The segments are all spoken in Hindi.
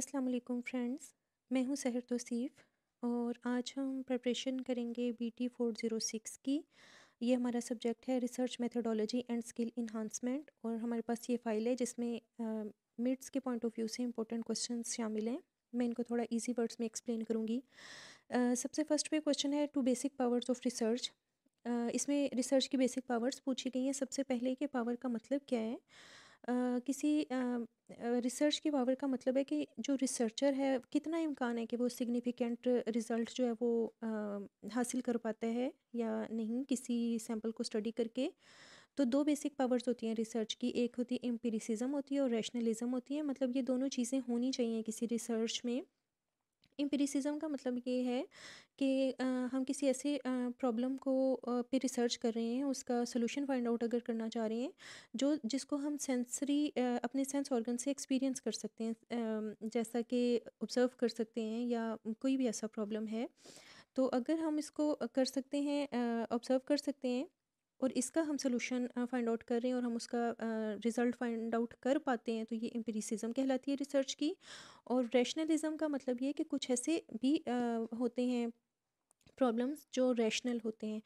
अस्सलाम वालेकुम फ्रेंड्स मैं हूं सहर तोसीफ़ और आज हम प्रिपरेशन करेंगे B T four zero six की ये हमारा सब्जेक्ट है research methodology and skill enhancement और हमारे पास ये फ़ाइल है जिसमें मिड्स के पॉइंट ऑफ व्यू से इंपॉर्टेंट क्वेश्चन शामिल हैं मैं इनको थोड़ा इजी वर्ड्स में एक्सप्लेन करूँगी uh, सबसे फर्स्ट पे क्वेश्चन है two basic powers of research इसमें रिसर्च की बेसिक पावर्स पूछी गई हैं सबसे पहले कि पावर का मतलब क्या है किसी रिसर्च की पावर का मतलब है कि जो रिसर्चर है कितना इम्कान है कि वो सिग्निफिकेंट रिजल्ट जो है वो आ, हासिल कर पाता है या नहीं किसी सैंपल को स्टडी करके तो दो बेसिक पावर्स होती हैं रिसर्च की एक होती है एम्पिरिसिज्म होती है और रैशनलिज्म होती है मतलब ये दोनों चीज़ें होनी चाहिए किसी रिसर्च में एम्पेरिसिज्म का मतलब ये है कि आ, हम किसी ऐसे प्रॉब्लम को आ, पे रिसर्च कर रहे हैं उसका सोल्यूशन फाइंड आउट अगर करना चाह रहे हैं जो जिसको हम सेंसरी अपने सेंस ऑर्गन से एक्सपीरियंस कर सकते हैं जैसा कि ऑब्ज़र्व कर सकते हैं या कोई भी ऐसा प्रॉब्लम है तो अगर हम इसको कर सकते हैं ऑब्ज़र्व कर सकते हैं और इसका हम सोल्यूशन फाइंड आउट कर रहे हैं और हम उसका रिज़ल्ट फाइंड आउट कर पाते हैं तो ये एम्पेरिसिज्म कहलाती है रिसर्च की और रैशनलिज़म का मतलब ये है कि कुछ ऐसे भी आ, होते हैं प्रॉब्लम्स जो रैशनल होते हैं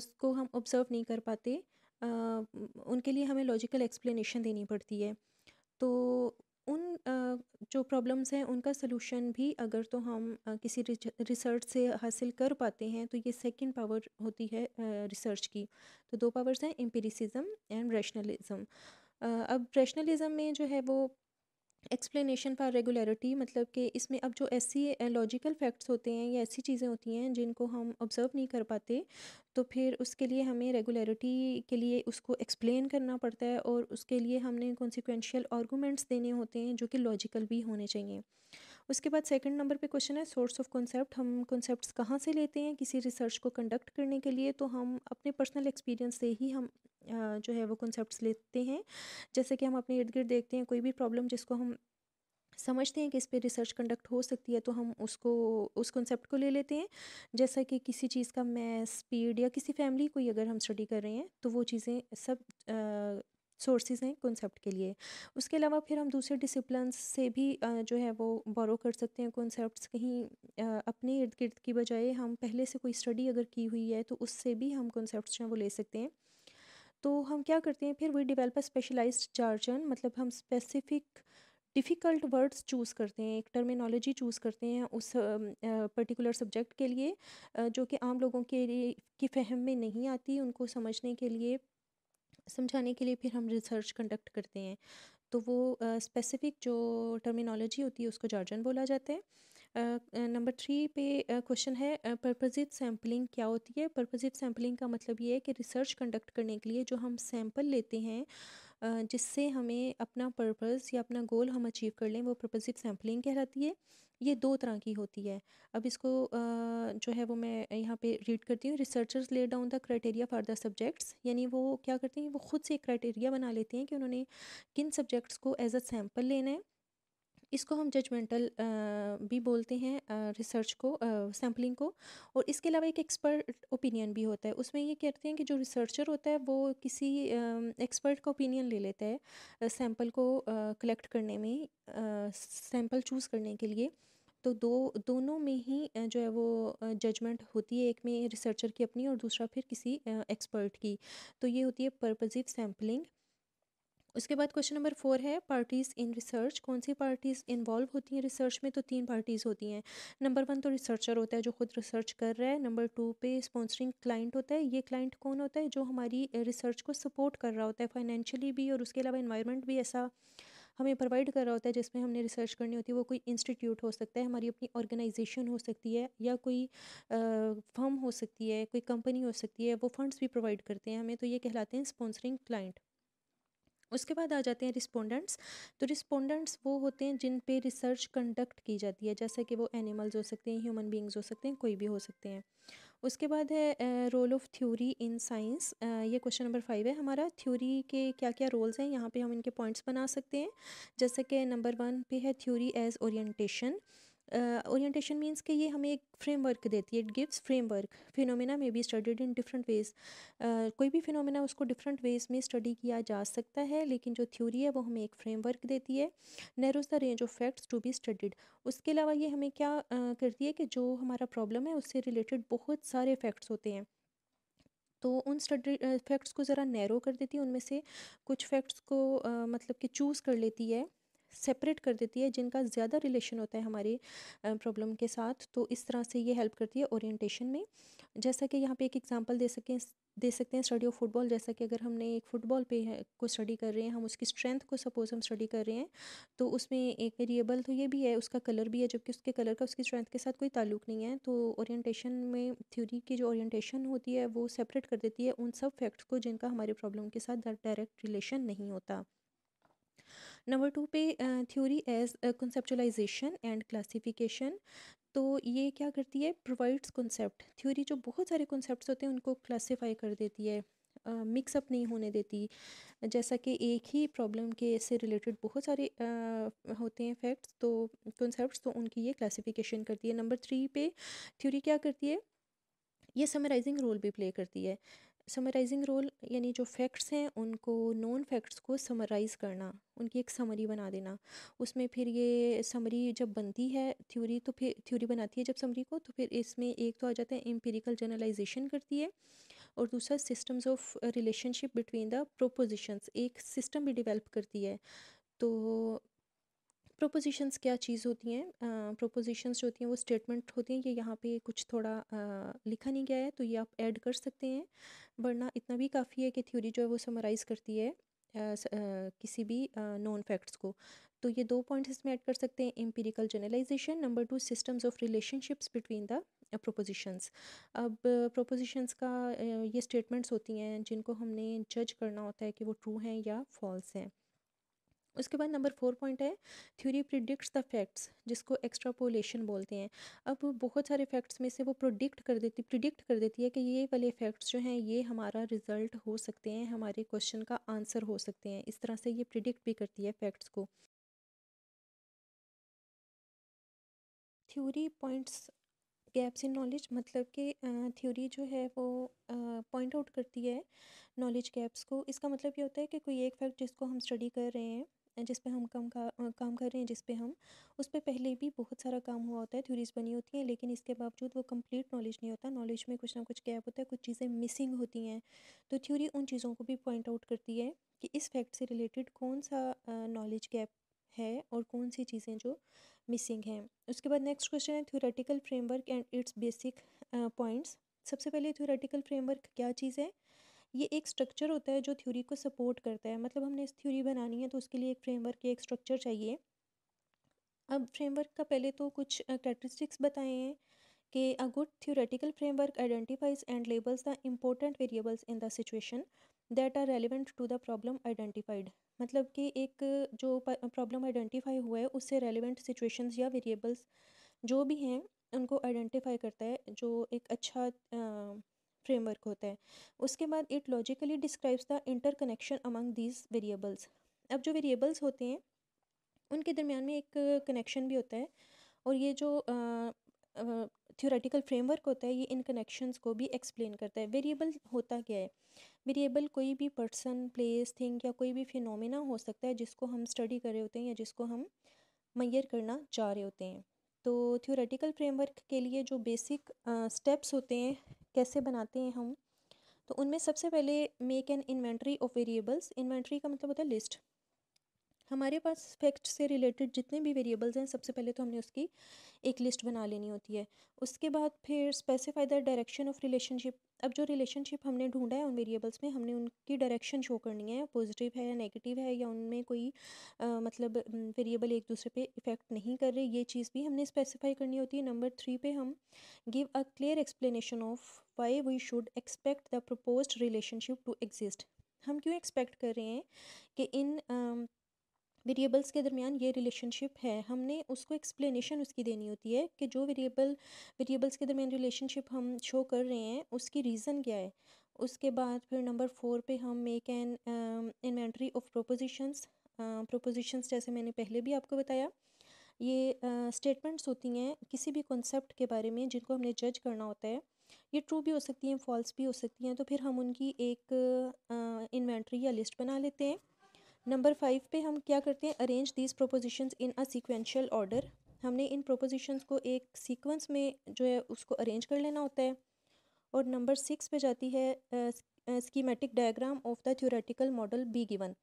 उसको हम ऑब्ज़र्व नहीं कर पाते आ, उनके लिए हमें लॉजिकल एक्सप्लेनेशन देनी पड़ती है तो उन जो प्रॉब्लम्स हैं उनका सलूशन भी अगर तो हम किसी रिसर्च से हासिल कर पाते हैं तो ये सेकंड पावर होती है रिसर्च की तो दो पावर्स हैं एम्पेरिसिज्म एंड रैशनलिज्म अब रैशनलिज्म में जो है वो एक्सप्लेनेशन फॉर रेगुलरिटी मतलब कि इसमें अब जो ऐसी लॉजिकल फैक्ट्स होते हैं या ऐसी चीज़ें होती हैं जिनको हम ऑब्ज़र्व नहीं कर पाते तो फिर उसके लिए हमें रेगुलरिटी के लिए उसको एक्सप्लेन करना पड़ता है और उसके लिए हमने कॉन्सिक्वेंशियल आर्गूमेंट्स देने होते हैं जो कि लॉजिकल भी होने चाहिए उसके बाद सेकंड नंबर पे क्वेश्चन है सोर्स ऑफ कॉन्सेप्ट हम कॉन्सेप्ट कहाँ से लेते हैं किसी रिसर्च को कंडक्ट करने के लिए तो हम अपने पर्सनल एक्सपीरियंस से ही हम जो है वो कॉन्सेप्ट लेते हैं जैसे कि हम अपने इर्द गिर्द देखते हैं कोई भी प्रॉब्लम जिसको हम समझते हैं कि इस पर रिसर्च कंडक्ट हो सकती है तो हम उसको उस कॉन्सेप्ट को ले लेते हैं जैसा कि किसी चीज़ का मैस स्पीड या किसी फैमिली को अगर हम स्टडी कर रहे हैं तो वो चीज़ें सब सोर्सेज हैं कॉन्सेप्ट के लिए उसके अलावा फिर हम दूसरे डिसिप्लिन से भी जो है वो बोरो कर सकते हैं कॉन्सेप्ट कहीं अपने इर्द गिर्द की बजाय हम पहले से कोई स्टडी अगर की हुई है तो उससे भी हम कॉन्सेप्ट जो हैं वो ले सकते हैं तो हम क्या करते हैं फिर we develop a specialise jargon मतलब हम स्पेसिफिक डिफ़िकल्ट वर्ड्स चूज़ करते हैं एक टर्मिनोलॉजी चूज़ करते हैं उस पर्टिकुलर सब्जेक्ट के लिए जो कि आम लोगों के लिए की फहम में नहीं आती उनको समझने के लिए समझाने के लिए फिर हम रिसर्च कंडक्ट करते हैं तो वो स्पेसिफिक जो टर्मिनोलॉजी होती है उसको जॉर्जन बोला जाता है नंबर थ्री पे क्वेश्चन है परपजिट सैम्पलिंग क्या होती है पर्पजिव सैम्पलिंग का मतलब ये है कि रिसर्च कंडक्ट करने के लिए जो हम सैम्पल लेते हैं जिससे हमें अपना पर्पस या अपना गोल हम अचीव कर लें वो प्रपोजिव सैम्पलिंग कहलाती है ये दो तरह की होती है अब इसको जो है वो मैं यहाँ पे रीड करती हूँ researchers lay down the criteria for the subjects यानी वो क्या करते हैं वो खुद से एक क्राइटेरिया बना लेते हैं कि उन्होंने किन सब्जेक्ट्स को एज अ सैम्पल लेना है इसको हम जजमेंटल भी बोलते हैं रिसर्च को सैम्पलिंग को और इसके अलावा एक एक्सपर्ट ओपिनियन भी होता है उसमें ये कहते हैं कि जो रिसर्चर होता है वो किसी एक्सपर्ट का ओपिनियन ले लेता है सैम्पल को कलेक्ट करने में सैम्पल चूज़ करने के लिए तो दो दोनों में ही जो है वो जजमेंट होती है एक में रिसर्चर की अपनी और दूसरा फिर किसी एक्सपर्ट की तो ये होती है पर्पजिव सैम्पलिंग उसके बाद क्वेश्चन नंबर फोर है पार्टीज़ इन रिसर्च कौन सी पार्टीज़ इन्वॉल्व होती हैं रिसर्च में तो तीन पार्टीज़ होती हैं नंबर वन तो रिसर्चर होता है जो खुद रिसर्च कर रहा है नंबर टू पे स्पॉन्सरिंग क्लाइंट होता है ये क्लाइंट कौन होता है जो हमारी रिसर्च को सपोर्ट कर रहा होता है फाइनेंशियली भी और उसके अलावा इन्वायरमेंट भी ऐसा हमें प्रोवाइड कर रहा होता है जिसमें हमने रिसर्च करनी होती है वो कोई इंस्टीट्यूट हो सकता है हमारी अपनी ऑर्गेनाइजेशन हो सकती है या कोई फर्म हो सकती है कोई कंपनी हो सकती है वो फंड्स भी प्रोवाइड करते हैं हमें तो ये कहलाते हैं स्पॉन्सरिंग क्लाइंट उसके बाद आ जाते हैं रिस्पोंडेंट्स तो रिस्पोंडेंट्स वो होते हैं जिन पे रिसर्च कंडक्ट की जाती है जैसे कि वो एनिमल्स हो सकते हैं ह्यूमन बींग्स हो सकते हैं कोई भी हो सकते हैं उसके बाद है role of theory in science ये क्वेश्चन नंबर फाइव है हमारा थ्योरी के क्या क्या रोल्स हैं यहाँ पे हम इनके पॉइंट्स बना सकते हैं जैसे कि नंबर वन पे है theory as orientation orientation means कि ये हमें एक फ्रेमवर्क देती है it gives framework phenomena may be studied in different ways कोई भी फिनोमेना उसको डिफरेंट वेज में स्टडी किया जा सकता है लेकिन जो थ्योरी है वो हमें एक फ्रेमवर्क देती है narrows the range of facts to be studied उसके अलावा ये हमें क्या uh, करती है कि जो हमारा प्रॉब्लम है उससे रिलेटेड बहुत सारे फैक्ट्स होते हैं तो उन स्टडी फैक्ट्स को ज़रा नैरो कर देती है उनमें से कुछ फैक्ट्स को आ, मतलब कि चूज़ कर लेती है सेपरेट कर देती है जिनका ज़्यादा रिलेशन होता है हमारी प्रॉब्लम के साथ तो इस तरह से ये हेल्प करती है ओरिएंटेशन में जैसा कि यहाँ पे एक एग्जांपल दे सकें दे सकते हैं स्टडी ऑफ फुटबॉल जैसा कि अगर हमने एक फ़ुटबॉल पे को स्टडी कर रहे हैं हम उसकी स्ट्रेंथ को सपोज हम स्टडी कर रहे हैं तो उसमें एक वेरिएबल तो ये भी है उसका कलर भी है जबकि उसके कलर का उसकी स्ट्रेंथ के साथ कोई ताल्लुक नहीं है तो ओरिएंटेशन में थ्योरी की जो ओरिएंटेशन होती है वो सेपरेट कर देती है उन सब फैक्ट्स को जिनका हमारे प्रॉब्लम के साथ डायरेक्ट रिलेशन नहीं होता नंबर टू पे theory as conceptualisation and classification तो ये क्या करती है प्रोवाइड्स कॉन्सेप्ट थ्योरी जो बहुत सारे कॉन्सेप्ट्स होते हैं उनको क्लासीफाई कर देती है मिक्सअप uh, नहीं होने देती जैसा कि एक ही प्रॉब्लम के से रिलेटेड बहुत सारे uh, होते हैं फैक्ट्स तो कॉन्सेप्ट तो उनकी ये क्लासिफिकेशन करती है नंबर थ्री पे थ्योरी क्या करती है ये समराइजिंग रोल भी प्ले करती है समराइजिंग रोल यानी जो फैक्ट्स हैं उनको नॉन फैक्ट्स को समराइज़ करना उनकी एक समरी बना देना उसमें फिर ये समरी जब बनती है थ्योरी तो फिर थ्योरी बनाती है जब समरी को तो फिर इसमें एक तो आ जाता है एम्पेरिकल जर्नलाइजेशन करती है और दूसरा systems of relationship between the propositions एक सिस्टम भी डिवेलप करती है तो प्रोपोजिशंस क्या चीज़ होती हैं प्रोपोजिशंस जो होती हैं वो स्टेटमेंट होती हैं ये यहाँ पे कुछ थोड़ा uh, लिखा नहीं गया है तो ये आप ऐड कर सकते हैं वरना इतना भी काफ़ी है कि थ्योरी जो है वो समराइज़ करती है uh, uh, किसी भी नॉन फैक्ट्स को तो ये दो पॉइंट्स इसमें ऐड कर सकते हैं empirical generalisation number two systems of relationships between the propositions अब प्रोपोजिशंस का ये स्टेटमेंट्स होती हैं जिनको हमने जज करना होता है कि वो ट्रू हैं या फॉल्स हैं उसके बाद नंबर फोर पॉइंट है थ्योरी प्रिडिक्ट्स द फैक्ट्स जिसको एक्स्ट्रापोलेशन बोलते हैं अब बहुत सारे फैक्ट्स में से वो प्रोडिक्ट कर देती प्रिडिक्ट कर देती है कि ये वाले फैक्ट्स जो हैं ये हमारा रिजल्ट हो सकते हैं हमारे क्वेश्चन का आंसर हो सकते हैं इस तरह से ये प्रिडिक्ट भी करती है फैक्ट्स को theory points gaps in knowledge मतलब कि थ्योरी जो है वो पॉइंट आउट करती है नॉलेज गैप्स को इसका मतलब ये होता है कि कोई एक फैक्ट जिसको हम स्टडी कर रहे हैं जिस पे हम कम का काम कर रहे हैं जिस पे हम उस पर पहले भी बहुत सारा काम हुआ होता है थ्योरीज बनी होती हैं लेकिन इसके बावजूद वो कंप्लीट नॉलेज नहीं होता नॉलेज में कुछ ना कुछ गैप होता है कुछ चीज़ें मिसिंग होती हैं तो थ्योरी उन चीज़ों को भी पॉइंट आउट करती है कि इस फैक्ट से रिलेटेड कौन सा नॉलेज गैप है और कौन सी चीज़ें जो मिसिंग हैं उसके बाद नेक्स्ट क्वेश्चन है theoretical framework and its basic points सबसे पहले थ्योरेटिकल फ्रेमवर्क क्या चीज़ है ये एक स्ट्रक्चर होता है जो थ्योरी को सपोर्ट करता है मतलब हमने इस थ्योरी बनानी है तो उसके लिए एक फ्रेमवर्क की एक स्ट्रक्चर चाहिए अब फ्रेमवर्क का पहले तो कुछ करेक्टरिस्टिक्स बताए हैं कि a good theoretical framework identifies and labels the important variables in the situation that are relevant to the problem identified मतलब कि एक जो प्रॉब्लम आइडेंटिफाई हुआ है उससे रेलिवेंट सिचुएशंस या वेरिएबल्स जो भी हैं उनको आइडेंटिफाई करता है जो एक अच्छा फ्रेमवर्क होता है उसके बाद it logically describes the interconnection among these variables अब जो वेरिएबल्स होते हैं उनके दरमियान में एक कनेक्शन भी होता है और ये जो थियोरेटिकल फ्रेमवर्क होता है ये इन कनेक्शंस को भी एक्सप्लेन करता है वेरिएबल होता क्या है वेरिएबल कोई भी पर्सन प्लेस थिंग या कोई भी फिनोमेना हो सकता है जिसको हम स्टडी कर रहे होते हैं या जिसको हम मैयर करना चाह रहे होते हैं तो थियोरेटिकल फ्रेमवर्क के लिए जो बेसिक स्टेप्स होते हैं कैसे बनाते हैं हम तो उनमें सबसे पहले make an inventory of variables inventory का मतलब होता है लिस्ट हमारे पास फैक्ट से रिलेटेड जितने भी वेरिएबल्स हैं सबसे पहले तो हमने उसकी एक लिस्ट बना लेनी होती है उसके बाद फिर specify the direction of relationship अब जो रिलेशनशिप हमने ढूंढा है उन वेरिएबल्स में हमने उनकी डायरेक्शन शो करनी है पॉजिटिव है या नेगेटिव है या उनमें कोई आ, मतलब वेरिएबल एक दूसरे पे इफ़ेक्ट नहीं कर रहे ये चीज़ भी हमने स्पेसिफाई करनी होती है नंबर थ्री पे हम give a clear explanation of why we should expect the propose relationship to exist हम क्यों एक्सपेक्ट कर रहे हैं कि इन वेरिएबल्स के दरमियान ये रिलेशनशिप है हमने उसको एक्सप्लेनेशन उसकी देनी होती है कि जो वेरिएबल वेरिएबल्स के दरमियान रिलेशनशिप हम शो कर रहे हैं उसकी रीज़न क्या है उसके बाद फिर नंबर फोर पे हम make an inventory of propositions propositions जैसे मैंने पहले भी आपको बताया ये स्टेटमेंट्स uh, होती हैं किसी भी कॉन्सेप्ट के बारे में जिनको हमने जज करना होता है ये ट्रू भी हो सकती हैं फॉल्स भी हो सकती हैं तो फिर हम उनकी एक इन्वेंट्री uh, या लिस्ट बना लेते हैं नंबर फाइव पे हम क्या करते हैं arrange these propositions in a sequential order हमने इन प्रोपोजिशंस को एक सीक्वेंस में जो है उसको अरेंज कर लेना होता है और नंबर सिक्स पे जाती है schematic diagram of the theoretical model be given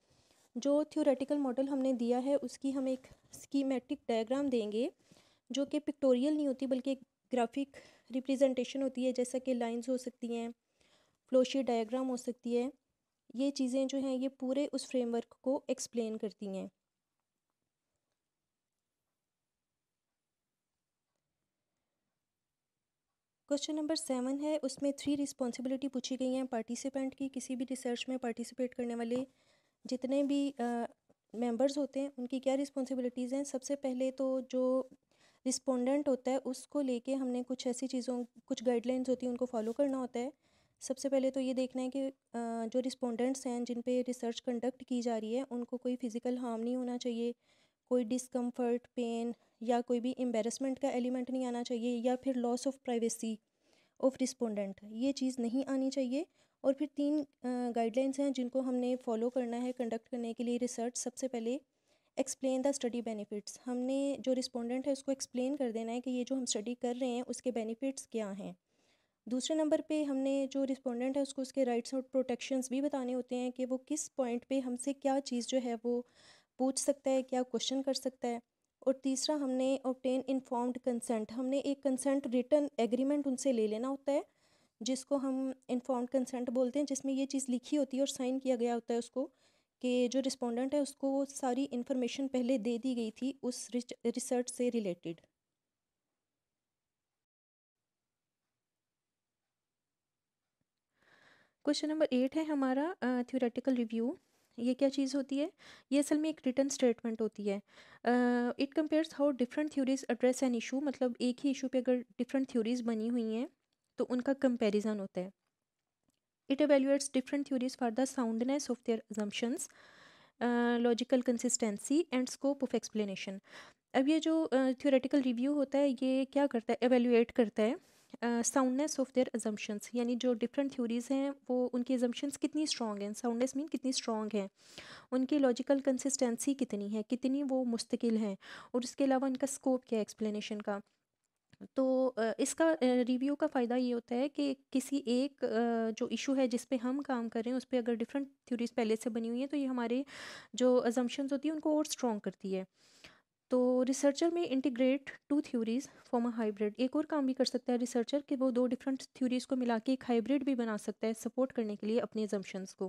जो थ्योरेटिकल मॉडल हमने दिया है उसकी हम एक स्कीमेटिक डायग्राम देंगे जो कि पिक्टोरियल नहीं होती बल्कि एक ग्राफिक रिप्रेजेंटेशन होती है जैसा कि लाइंस हो सकती हैं फ्लोशी डायग्राम हो सकती है ये चीज़ें जो हैं ये पूरे उस फ्रेमवर्क को एक्सप्लेन करती हैं क्वेश्चन नंबर सेवन है उसमें थ्री रिस्पॉन्सिबिलिटी पूछी गई हैं पार्टिसिपेंट की किसी भी रिसर्च में पार्टिसिपेट करने वाले जितने भी मेंबर्स uh, होते हैं उनकी क्या रिस्पॉन्सिबिलिटीज़ हैं सबसे पहले तो जो रिस्पोंडेंट होता है उसको लेके हमने कुछ ऐसी चीज़ों कुछ गाइडलाइंस होती हैं उनको फॉलो करना होता है सबसे पहले तो ये देखना है कि जो रिस्पोंडेंट्स हैं जिन पे रिसर्च कंडक्ट की जा रही है उनको कोई फिज़िकल हार्म नहीं होना चाहिए कोई डिस्कम्फर्ट पेन या कोई भी एम्बेरसमेंट का एलिमेंट नहीं आना चाहिए या फिर loss of privacy of respondent ये चीज़ नहीं आनी चाहिए और फिर तीन गाइडलाइंस हैं जिनको हमने फॉलो करना है कंडक्ट करने के लिए रिसर्च सबसे पहले एक्सप्लेन द स्टडी बेनिफिट्स हमने जो रिस्पोंडेंट है उसको एक्सप्लेन कर देना है कि ये जो हम स्टडी कर रहे हैं उसके बेनिफिट्स क्या हैं दूसरे नंबर पे हमने जो रिस्पोंडेंट है उसको उसके राइट्स और प्रोटेक्शंस भी बताने होते हैं कि वो किस पॉइंट पे हमसे क्या चीज़ जो है वो पूछ सकता है क्या क्वेश्चन कर सकता है और तीसरा हमने ऑप्टेन इन्फॉर्म्ड कंसेंट हमने एक कंसेंट रिटर्न एग्रीमेंट उनसे ले लेना होता है जिसको हम इन्फॉर्म्ड कंसेंट बोलते हैं जिसमें ये चीज़ लिखी होती है और साइन किया गया होता है उसको कि जो रिस्पोंडेंट है उसको वो सारी इन्फॉर्मेशन पहले दे दी गई थी उस रिसर्च से रिलेटेड क्वेश्चन नंबर एट है हमारा थ्योरेटिकल रिव्यू ये क्या चीज़ होती है ये असल में एक रिटर्न स्टेटमेंट होती है it compares how different theories address an issue मतलब एक ही इशू पे अगर डिफरेंट थ्योरीज बनी हुई हैं तो उनका कंपैरिजन होता है it evaluates different theories for the soundness of their assumptions logical consistency and scope of explanation अब ये जो थ्योरेटिकल uh, रिव्यू होता है ये क्या करता है एवेल्यूएट करता है साउंडनेस ऑफ देयर एजम्पन्स यानी जो डिफरेंट थ्योरीज़ हैं वो उनकी एजम्पन्स कितनी स्ट्रॉग हैं साउंडनेस मीन कितनी स्ट्रॉग हैं उनकी लॉजिकल कंसिस्टेंसी कितनी है कितनी वो मुस्तकिल हैं और इसके अलावा उनका स्कोप क्या है एक्सप्लेनेशन का तो इसका रिव्यू का फ़ायदा ये होता है कि किसी एक जो इशू है जिस पे हम काम कर रहे हैं उस पर अगर डिफरेंट थ्योरीज पहले से बनी हुई हैं तो ये हमारे जो एजम्पन्स होती हैं उनको और स्ट्रॉन्ग करती है तो researcher may integrate two theories form a hybrid एक और काम भी कर सकता है रिसर्चर कि वो दो डिफरेंट थ्योरीज को मिला के एक हाइब्रिड भी बना सकता है सपोर्ट करने के लिए अपने एजम्पन्स को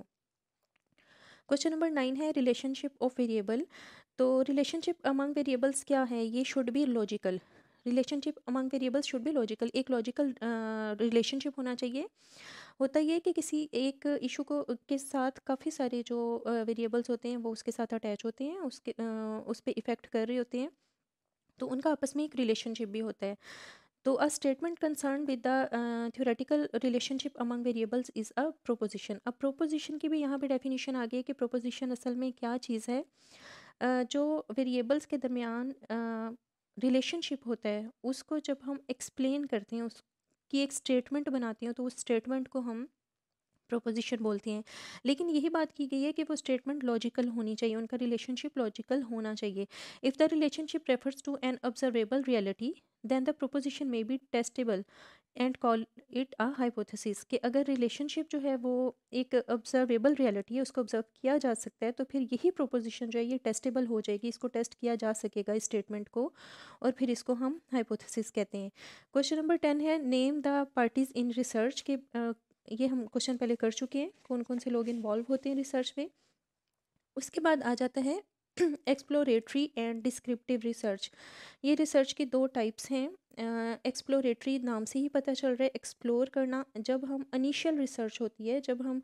क्वेश्चन नंबर नाइन है रिलेशनशिप ऑफ वेरिएबल तो रिलेशनशिप अमंग वेरिएबल्स क्या है ये should be logical relationship among variables should भी लॉजिकल एक लॉजिकल रिलेशनशिप होना चाहिए होता यह कि किसी एक इशू को के साथ काफ़ी सारे जो वेरिएबल्स होते हैं वो उसके साथ अटैच होते हैं उसके उस पर इफ़ेक्ट कर रहे होते हैं तो उनका आपस में एक रिलेशनशिप भी होता है तो a statement concern with the theoretical relationship among variables is a proposition अब प्रोपोजिशन की भी यहाँ पे डेफिनेशन आ गई है कि प्रोपोजिशन असल में क्या चीज़ है uh, जो वेरिएबल्स के दरमियान रिलेशनशिप होता है उसको जब हम एक्सप्लेन करते हैं उसकी एक स्टेटमेंट बनाते हैं तो उस स्टेटमेंट को हम प्रोपोजिशन बोलते हैं लेकिन यही बात की गई है कि वो स्टेटमेंट लॉजिकल होनी चाहिए उनका रिलेशनशिप लॉजिकल होना चाहिए if the relationship refers to an observable reality then the proposition may be testable and call it a hypothesis कि अगर रिलेशनशिप जो है वो एक ऑब्जर्वेबल रियलिटी है उसको ऑब्जर्व किया जा सकता है तो फिर यही प्रोपोजिशन जो है ये टेस्टेबल हो जाएगी इसको टेस्ट किया जा सकेगा इस स्टेटमेंट को और फिर इसको हम हाइपोथेसिस कहते हैं क्वेश्चन नंबर टेन है name the parties in research के ये हम क्वेश्चन पहले कर चुके हैं कौन कौन से लोग इन्वॉल्व होते हैं रिसर्च में उसके बाद आ जाता है एक्सप्लोरेटरी एंड डिस्क्रिप्टिव रिसर्च ये रिसर्च के दो टाइप्स हैं एक्सप्लोरेटरी नाम से ही पता चल रहा है एक्सप्लोर करना जब हम इनिशियल रिसर्च होती है जब हम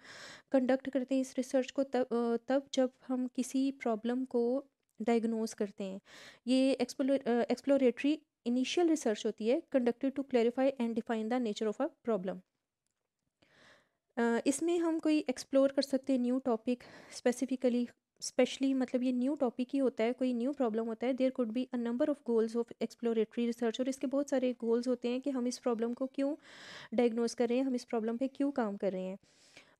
कंडक्ट करते हैं इस रिसर्च को तब तब जब हम किसी प्रॉब्लम को डायग्नोज करते हैं ये एक्सप्लोरेटरी इनिशियल रिसर्च होती है conducted to clarify and define the nature of a problem इसमें हम कोई एक्सप्लोर कर सकते हैं न्यू टॉपिक स्पेसिफिकली स्पेशली मतलब ये न्यू टॉपिक ही होता है कोई न्यू प्रॉब्लम होता है there could be a number of goals of exploratory research और इसके बहुत सारे गोल्स होते हैं कि हम इस प्रॉब्लम को क्यों डायग्नोज कर रहे हैं हम इस प्रॉब्लम पे क्यों काम कर रहे हैं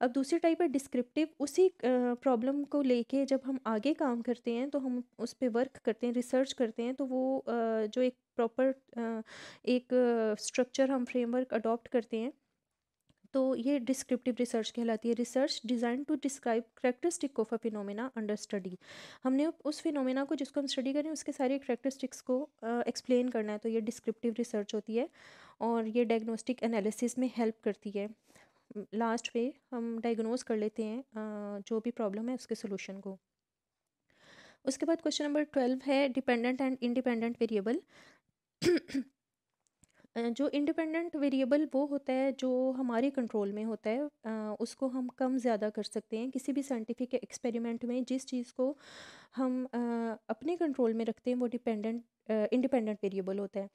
अब दूसरी टाइप है डिस्क्रिप्टिव उसी प्रॉब्लम को लेके जब हम आगे काम करते हैं तो हम उस पर वर्क करते हैं रिसर्च करते हैं तो वो जो एक प्रॉपर एक स्ट्रक्चर हम फ्रेमवर्क अडॉप्ट करते हैं तो ये डिस्क्रिप्टिव रिसर्च कहलाती है research design to describe characteristic of a phenomena under study हमने उस फिनोमिना को जिसको हम स्टडी करें उसके सारे करेक्टरिस्टिक्स को एक्सप्लेन करना है तो ये डिस्क्रिप्टिव रिसर्च होती है और ये डायग्नोस्टिक एनालिसिस में हेल्प करती है लास्ट पे हम डायग्नोज कर लेते हैं जो भी प्रॉब्लम है उसके सोल्यूशन को उसके बाद क्वेश्चन नंबर ट्वेल्व है डिपेंडेंट एंड इंडिपेंडेंट वेरिएबल जो इंडिपेंडेंट वेरिएबल वो होता है जो हमारे कंट्रोल में होता है उसको हम कम ज़्यादा कर सकते हैं किसी भी साइंटिफिक एक्सपेरिमेंट में जिस चीज़ को हम अपने कंट्रोल में रखते हैं वो डिपेंडेंट इंडिपेंडेंट वेरिएबल होता है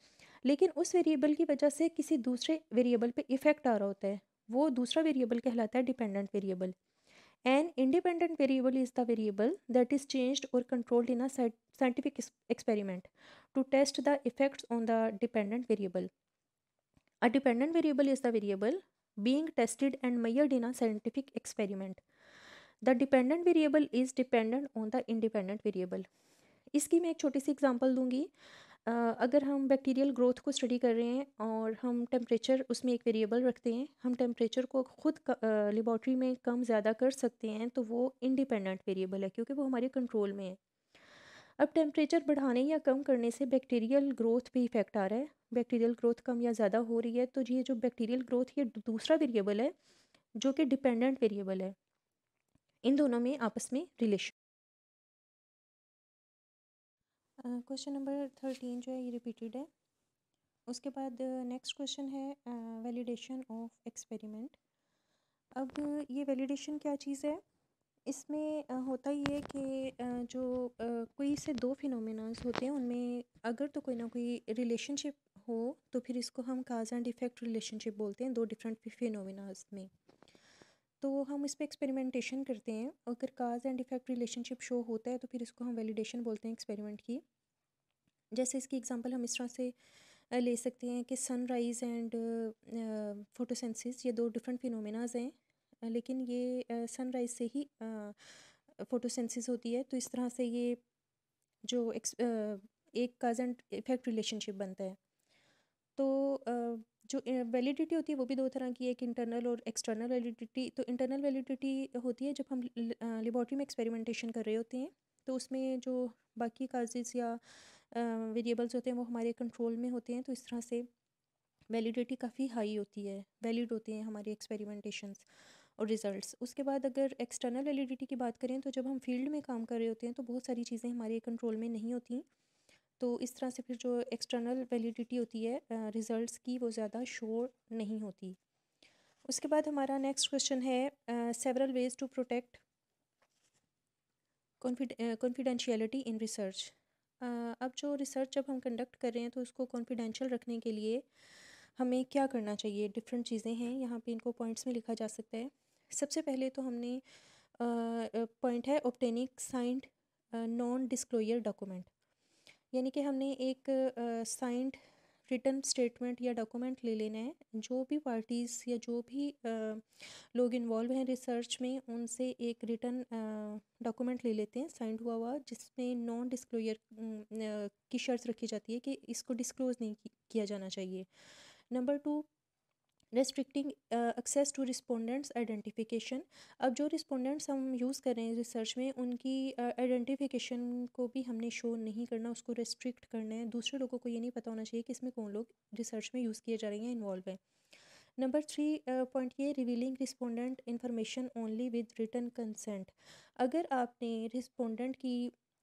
लेकिन उस वेरिएबल की वजह से किसी दूसरे वेरिएबल पे इफ़ेक्ट आ रहा होता है वो दूसरा वेरिएबल कहलाता है dependent variable and independent variable is the variable that is changed or controlled in a scientific experiment to test the effects on the dependent variable A dependent variable is the variable being tested and measured in a scientific experiment. The dependent variable is dependent on the independent variable. इसकी मैं एक छोटी सी एग्जांपल दूंगी uh, अगर हम बैक्टीरियल ग्रोथ को स्टडी कर रहे हैं और हम टेम्परेचर उसमें एक वेरिएबल रखते हैं हम टेम्परेचर को खुद लेबॉर्ट्री में कम ज़्यादा कर सकते हैं तो वो इंडिपेंडेंट वेरिएबल है क्योंकि वो हमारे कंट्रोल में है अब टेम्परेचर बढ़ाने या कम करने से बैक्टीरियल ग्रोथ पे इफेक्ट आ रहा है बैक्टीरियल ग्रोथ कम या ज़्यादा हो रही है तो ये जो बैक्टीरियल ग्रोथ ये दूसरा वेरिएबल है जो कि डिपेंडेंट वेरिएबल है इन दोनों में आपस में रिलेशन क्वेश्चन नंबर थर्टीन जो है ये रिपीटेड है उसके बाद नेक्स्ट क्वेश्चन है वैलिडेशन ऑफ एक्सपेरिमेंट अब ये वैलिडेशन क्या चीज़ है इसमें होता ही है कि जो कोई से दो फिनोमिनाज होते हैं उनमें अगर तो कोई ना कोई रिलेशनशिप हो तो फिर इसको हम काज एंड इफ़ेक्ट रिलेशनशिप बोलते हैं दो डिफरेंट फिनोमिनाज़ में तो हम इस पर एक्सपेरिमेंटेशन करते हैं अगर cause and effect relationship show होता है तो फिर इसको हम वैलिडेशन बोलते हैं एक्सपेरिमेंट की जैसे इसकी एग्जांपल हम इस तरह से ले सकते हैं कि सनराइज़ एंड फोटोसेंसिस ये दो डिफरेंट फिनोमिनाज़ हैं लेकिन ये सनराइज़ से ही फोटोसेंसिस होती है तो इस तरह से ये जो एक काज एंड इफेक्ट रिलेशनशिप बनता है तो जो वैलिडिटी होती है वो भी दो तरह की एक इंटरनल और एक्सटर्नल वैलिडिटी तो इंटरनल वैलिडिटी होती है जब हम लेबॉर्ट्री में एक्सपेरिमेंटेशन कर रहे होते हैं तो उसमें जो बाकी काजेज़ या वेरिएबल्स होते हैं वो हमारे कंट्रोल में होते हैं तो इस तरह से वैलिडिटी काफ़ी हाई होती है वैलिड होते हैं हमारे एक्सपेरिमेंटेशंस और रिज़ल्ट्स उसके बाद अगर एक्सटर्नल वैलिडिटी की बात करें तो जब हम फील्ड में काम कर रहे होते हैं तो बहुत सारी चीज़ें हमारे कंट्रोल में नहीं होती तो इस तरह से फिर जो एक्सटर्नल वैलिडिटी होती है रिज़ल्ट्स की वो ज़्यादा शोर नहीं होती उसके बाद हमारा नेक्स्ट क्वेश्चन है several ways to protect confidentiality in research अब जो रिसर्च जब हम कंडक्ट कर रहे हैं तो उसको कॉन्फिडेंशियल रखने के लिए हमें क्या करना चाहिए डिफरेंट चीज़ें हैं यहाँ पे इनको पॉइंट्स में लिखा जा सकता है सबसे पहले तो हमने पॉइंट है obtaining signed non disclosure document यानी कि हमने एक साइंड रिटर्न स्टेटमेंट या डॉक्यूमेंट ले लेना है जो भी पार्टीज़ या जो भी आ, लोग इन्वॉल्व हैं रिसर्च में उनसे एक रिटर्न डॉक्यूमेंट ले लेते हैं साइंड हुआ हुआ जिसमें नॉन डिस्क्लोजर की शर्त रखी जाती है कि इसको डिस्क्लोज नहीं किया जाना चाहिए number two restricting access to respondents identification अब जो रिस्पोंडेंट्स हम यूज़ कर रहे हैं रिसर्च में उनकी आइडेंटिफिकेशन uh, को भी हमने शो नहीं करना उसको रेस्ट्रिक्ट करना है दूसरे लोगों को ये नहीं पता होना चाहिए कि इसमें कौन लोग रिसर्च में यूज़ किए जा रहे हैं इन्वॉल्व हैं नंबर थ्री पॉइंट ये revealing respondent information only with written consent अगर आपने रिस्पोंडेंट की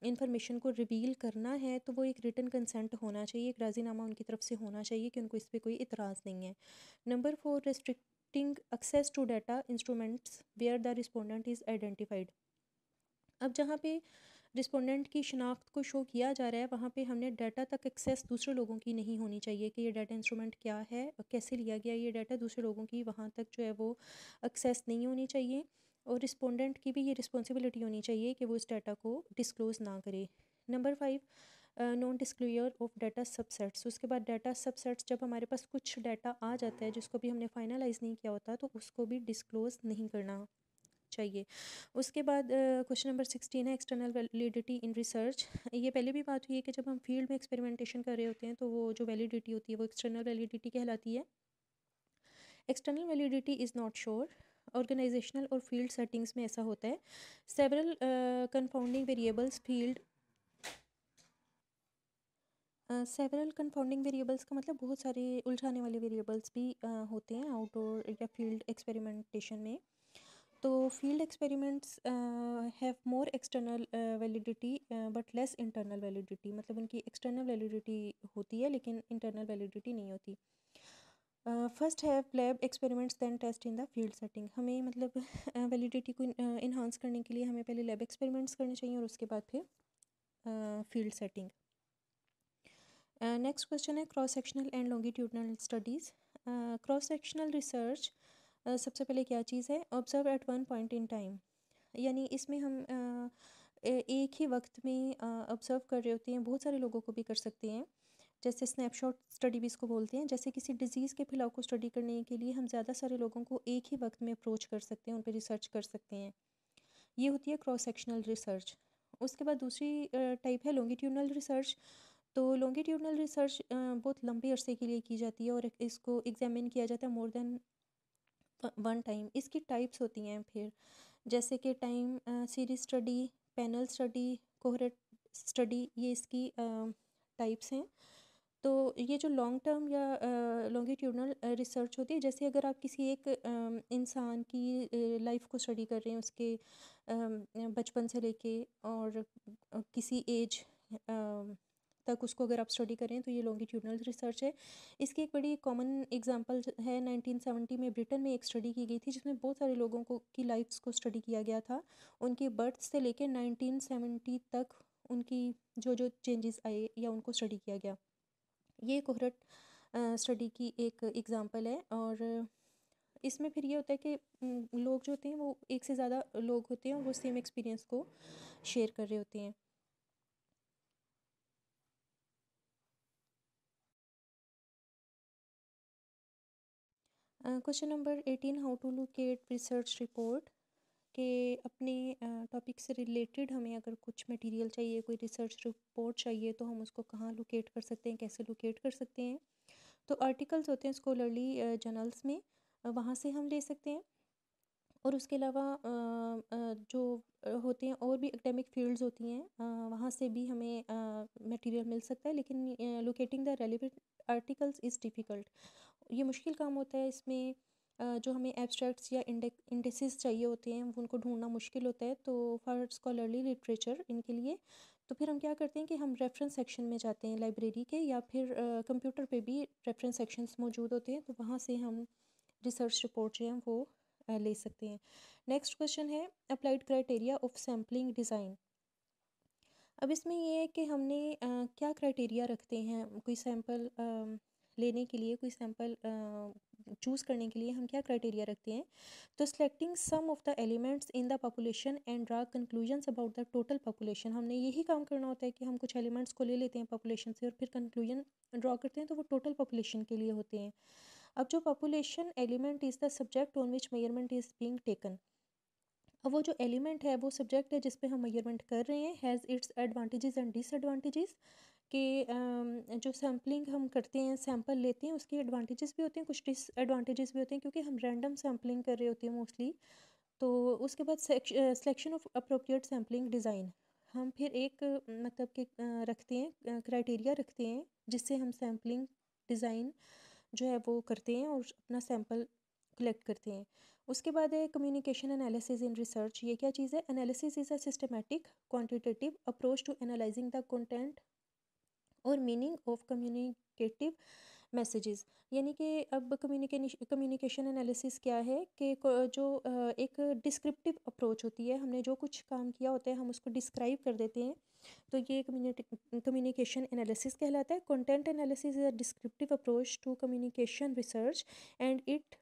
इन्फॉर्मेशन को रिवील करना है तो वो एक रिटर्न कंसेंट होना चाहिए एक राजीनामा उनकी तरफ से होना चाहिए कि उनको इस पर कोई इतराज़ नहीं है number four restricting access to data instruments where the respondent is identified अब जहाँ पे रिस्पोंडेंट की शनाख्त को शो किया जा रहा है वहाँ पे हमने डाटा तक एक्सेस दूसरे लोगों की नहीं होनी चाहिए कि ये डाटा इंस्ट्रूमेंट क्या है और कैसे लिया गया ये डाटा दूसरे लोगों की वहाँ तक जो है वो एक्सेस नहीं होनी चाहिए और रिस्पोंडेंट की भी ये रिस्पॉन्सिबिलिटी होनी चाहिए कि वो इस डाटा को डिस्क्लोज़ ना करे number five non disclosure of data subsets उसके बाद डाटा सबसेट्स जब हमारे पास कुछ डाटा आ जाता है जिसको भी हमने फाइनलाइज नहीं किया होता तो उसको भी डिस्क्लोज़ नहीं करना चाहिए उसके बाद क्वेश्चन नंबर सिक्सटीन है एक्सटर्नल वैलिडिटी इन रिसर्च ये पहले भी बात हुई है कि जब हम फील्ड में एक्सपेरिमेंटेशन कर रहे होते हैं तो वो जो वैलिडिटी होती है वो एक्सटर्नल वैलिडिटी कहलाती है external validity is not sure organisational और फील्ड सेटिंग्स में ऐसा होता है several confounding variables field several confounding variables का मतलब बहुत सारे उलझाने वाले वेरिएबल्स भी uh, होते हैं आउटडोर या फील्ड एक्सपेरिमेंटेशन में तो field experiments have more external validity but less internal validity मतलब उनकी एक्सटर्नल वैलिडिटी होती है लेकिन इंटरनल वैलिडिटी नहीं होती फर्स्ट है lab experiments then test in the field setting हमें मतलब वैलिडिटी को इन्हांस करने के लिए हमें पहले लैब एक्सपेरिमेंट्स करने चाहिए और उसके बाद फिर फील्ड सेटिंग नेक्स्ट क्वेश्चन है cross sectional and longitudinal studies cross sectional research सबसे पहले क्या चीज़ है observe at one point in time यानी इसमें हम uh, एक ही वक्त में ऑब्ज़र्व uh, कर रहे होते हैं बहुत सारे लोगों को भी कर सकते हैं जैसे स्नैपशॉट स्टडी भी इसको बोलते हैं जैसे किसी डिज़ीज़ के फैलाव को स्टडी करने के लिए हम ज़्यादा सारे लोगों को एक ही वक्त में अप्रोच कर सकते हैं उन पर रिसर्च कर सकते हैं ये होती है क्रॉस सेक्शनल रिसर्च उसके बाद दूसरी टाइप है लॉन्गिट्यूडनल रिसर्च तो लॉन्गिट्यूडनल रिसर्च बहुत लंबे अरसे के लिए की जाती है और इसको एग्जामिन किया जाता है मोर देन वन टाइम इसकी टाइप्स होती हैं फिर जैसे कि time series study panel study cohort study ये इसकी टाइप्स हैं तो ये जो लॉन्ग टर्म या लॉन्गिट्यूडनल रिसर्च होती है जैसे अगर आप किसी एक इंसान की लाइफ को स्टडी कर रहे हैं उसके बचपन से लेके और किसी एज तक उसको अगर आप स्टडी करें तो ये लॉन्गिट्यूडनल रिसर्च है इसकी एक बड़ी कॉमन एग्जांपल है 1970 में ब्रिटेन में एक स्टडी की गई थी जिसमें बहुत सारे लोगों को की लाइफ्स को स्टडी किया गया था उनके बर्थ से लेकर 1970 तक उनकी जो जो चेंजेस आए या उनको स्टडी किया गया ये कोहरट स्टडी की एक एग्ज़ाम्पल है और इसमें फिर ये होता है कि लोग जो होते हैं वो एक से ज़्यादा लोग होते हैं और वो सेम एक्सपीरियंस को शेयर कर रहे होते हैं question number eighteen how to look at research report के अपने टॉपिक से रिलेटेड हमें अगर कुछ मटेरियल चाहिए कोई रिसर्च रिपोर्ट चाहिए तो हम उसको कहाँ लोकेट कर सकते हैं कैसे लोकेट कर सकते हैं तो आर्टिकल्स होते हैं स्कॉलरली जर्नल्स में वहाँ से हम ले सकते हैं और उसके अलावा जो होते हैं और भी एकेडमिक फील्ड्स होती हैं वहाँ से भी हमें मटेरियल मिल सकता है लेकिन locating the relevant articles is difficult ये मुश्किल काम होता है इसमें जो हमें एब्स्ट्रैक्ट्स या इंडेक्स चाहिए होते हैं उनको ढूंढना मुश्किल होता है तो फॉर स्कॉलरली लिटरेचर इनके लिए तो फिर हम क्या करते हैं कि हम रेफरेंस सेक्शन में जाते हैं लाइब्रेरी के या फिर कंप्यूटर पे भी रेफरेंस सेक्शंस मौजूद होते हैं तो वहाँ से हम रिसर्च रिपोर्ट जो हैं वो ले सकते हैं नेक्स्ट क्वेश्चन है applied criteria of sampling design अब इसमें ये है कि हमने आ, क्या क्राइटेरिया रखते हैं कोई सैम्पल लेने के लिए कोई सैम्पल चूज़ करने के लिए हम क्या क्राइटेरिया रखते हैं तो selecting some of the elements in the population and draw conclusions about the total population हमने यही काम करना होता है कि हम कुछ एलिमेंट्स को ले लेते हैं पॉपुलेशन से और फिर कंक्लूजन ड्रा करते हैं तो वो टोटल पॉपुलेशन के लिए होते हैं अब जो population element is the subject on which measurement is being taken अब वो जो एलिमेंट है वो सब्जेक्ट है जिस पे हम मेजरमेंट कर रहे हैं has its advantages and disadvantages कि जो सैम्पलिंग हम करते हैं सैम्पल लेते हैं उसके एडवांटेजेस भी होते हैं कुछ डिसएडवांटेजेस भी होते हैं क्योंकि हम रैंडम सैम्पलिंग कर रहे होते हैं मोस्टली तो उसके बाद selection of appropriate sampling design हम फिर एक मतलब कि रखते हैं क्राइटेरिया रखते हैं जिससे हम सैम्पलिंग डिज़ाइन जो है वो करते हैं और अपना सैम्पल कलेक्ट करते हैं उसके बाद है कम्युनिकेशन एनालिसिस इन रिसर्च ये क्या चीज़ है analysis is a systematic quantitative approach to analysing the content or meaning of communicative messages यानी कि अब कम्युनिके कम्युनिकेशन एनालिसिस क्या है कि जो एक डिस्क्रिप्टिव अप्रोच होती है हमने जो कुछ काम किया होता है हम उसको डिस्क्राइब कर देते हैं तो ये कम्युनिकेशन एनालिसिस कहलाता है content analysis is a descriptive approach to communication research and it